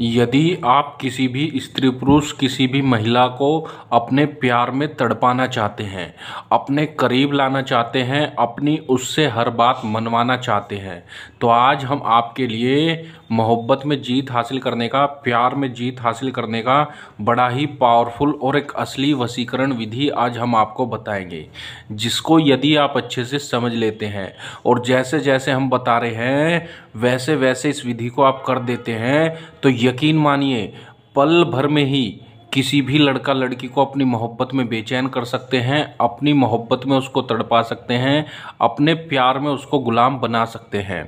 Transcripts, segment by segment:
यदि आप किसी भी स्त्री पुरुष किसी भी महिला को अपने प्यार में तड़पाना चाहते हैं अपने करीब लाना चाहते हैं अपनी उससे हर बात मनवाना चाहते हैं तो आज हम आपके लिए मोहब्बत में जीत हासिल करने का प्यार में जीत हासिल करने का बड़ा ही पावरफुल और एक असली वसीकरण विधि आज हम आपको बताएंगे जिसको यदि आप अच्छे से समझ लेते हैं और जैसे जैसे हम बता रहे हैं वैसे वैसे इस विधि को आप कर देते हैं तो यकीन मानिए पल भर में ही किसी भी लड़का लड़की को अपनी मोहब्बत में बेचैन कर सकते हैं अपनी मोहब्बत में उसको तड़पा सकते हैं अपने प्यार में उसको गुलाम बना सकते हैं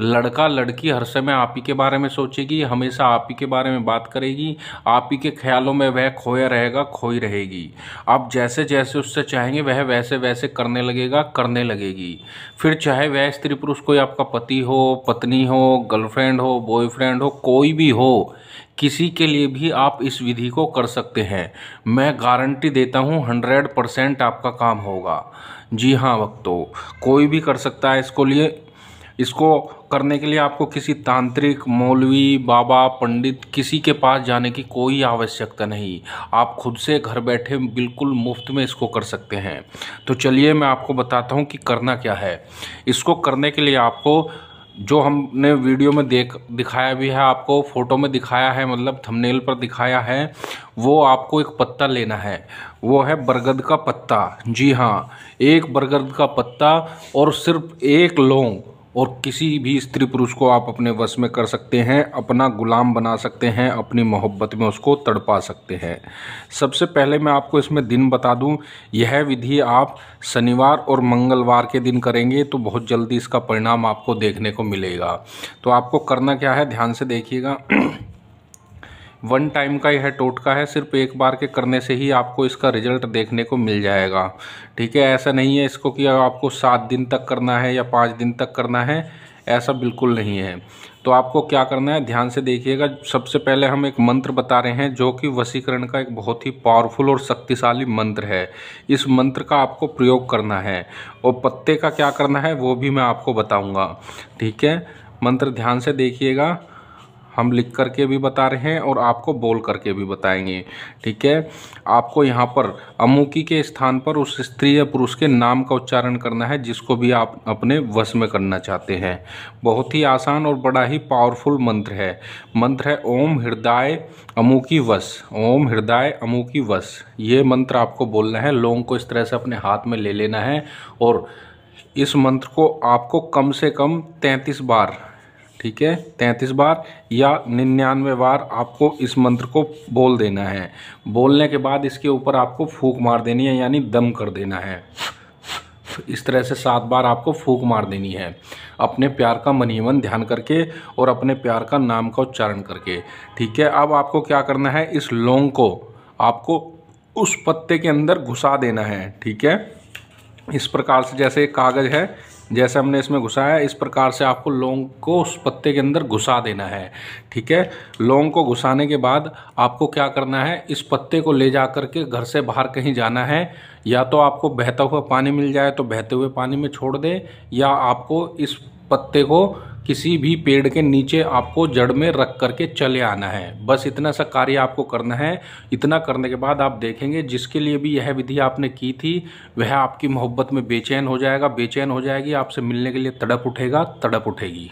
लड़का लड़की हर समय आप ही के बारे में सोचेगी हमेशा आप ही के बारे में बात करेगी आप ही के ख्यालों में वह खोया रहेगा खोई रहेगी आप जैसे जैसे उससे चाहेंगे वह वैसे वैसे करने लगेगा करने लगेगी फिर चाहे वह स्त्री पुरुष कोई आपका पति हो पत्नी हो गर्लफ्रेंड हो बॉयफ्रेंड हो कोई भी हो किसी के लिए भी आप इस विधि को कर सकते हैं मैं गारंटी देता हूँ हंड्रेड परसेंट आपका काम होगा जी हाँ वक्तो कोई भी कर सकता है इसको लिए इसको करने के लिए आपको किसी तांत्रिक मौलवी बाबा पंडित किसी के पास जाने की कोई आवश्यकता नहीं आप खुद से घर बैठे बिल्कुल मुफ्त में इसको कर सकते हैं तो चलिए मैं आपको बताता हूँ कि करना क्या है इसको करने के लिए आपको जो हमने वीडियो में देख दिखाया भी है आपको फ़ोटो में दिखाया है मतलब थंबनेल पर दिखाया है वो आपको एक पत्ता लेना है वो है बरगद का पत्ता जी हाँ एक बरगद का पत्ता और सिर्फ एक लौंग और किसी भी स्त्री पुरुष को आप अपने वश में कर सकते हैं अपना गुलाम बना सकते हैं अपनी मोहब्बत में उसको तड़पा सकते हैं सबसे पहले मैं आपको इसमें दिन बता दूं यह विधि आप शनिवार और मंगलवार के दिन करेंगे तो बहुत जल्दी इसका परिणाम आपको देखने को मिलेगा तो आपको करना क्या है ध्यान से देखिएगा वन टाइम का यह टोटका है सिर्फ एक बार के करने से ही आपको इसका रिजल्ट देखने को मिल जाएगा ठीक है ऐसा नहीं है इसको कि आपको सात दिन तक करना है या पाँच दिन तक करना है ऐसा बिल्कुल नहीं है तो आपको क्या करना है ध्यान से देखिएगा सबसे पहले हम एक मंत्र बता रहे हैं जो कि वसीकरण का एक बहुत ही पावरफुल और शक्तिशाली मंत्र है इस मंत्र का आपको प्रयोग करना है और पत्ते का क्या करना है वो भी मैं आपको बताऊंगा ठीक है मंत्र ध्यान से देखिएगा हम लिख करके भी बता रहे हैं और आपको बोल करके भी बताएंगे ठीक है आपको यहाँ पर अमुकी के स्थान पर उस स्त्री या पुरुष के नाम का उच्चारण करना है जिसको भी आप अपने वश में करना चाहते हैं बहुत ही आसान और बड़ा ही पावरफुल मंत्र है मंत्र है ओम हृदय अमुकी वश ओम हृदय अमुकी वश ये मंत्र आपको बोलना है लोगों को इस तरह से अपने हाथ में ले लेना है और इस मंत्र को आपको कम से कम 33 बार ठीक है तैंतीस बार या निन्यानवे बार आपको इस मंत्र को बोल देना है बोलने के बाद इसके ऊपर आपको फूक मार देनी है यानी दम कर देना है इस तरह से सात बार आपको फूक मार देनी है अपने प्यार का मनीमन ध्यान करके और अपने प्यार का नाम का उच्चारण करके ठीक है अब आपको क्या करना है इस लौंग को आपको उस पत्ते के अंदर घुसा देना है ठीक है इस प्रकार से जैसे कागज़ है जैसे हमने इसमें घुसाया इस प्रकार से आपको लौंग को उस पत्ते के अंदर घुसा देना है ठीक है लौंग को घुसाने के बाद आपको क्या करना है इस पत्ते को ले जा कर के घर से बाहर कहीं जाना है या तो आपको बहता हुआ पानी मिल जाए तो बहते हुए पानी में छोड़ दें या आपको इस पत्ते को किसी भी पेड़ के नीचे आपको जड़ में रख करके चले आना है बस इतना सा कार्य आपको करना है इतना करने के बाद आप देखेंगे जिसके लिए भी यह विधि आपने की थी वह आपकी मोहब्बत में बेचैन हो जाएगा बेचैन हो जाएगी आपसे मिलने के लिए तड़प उठेगा तड़प उठेगी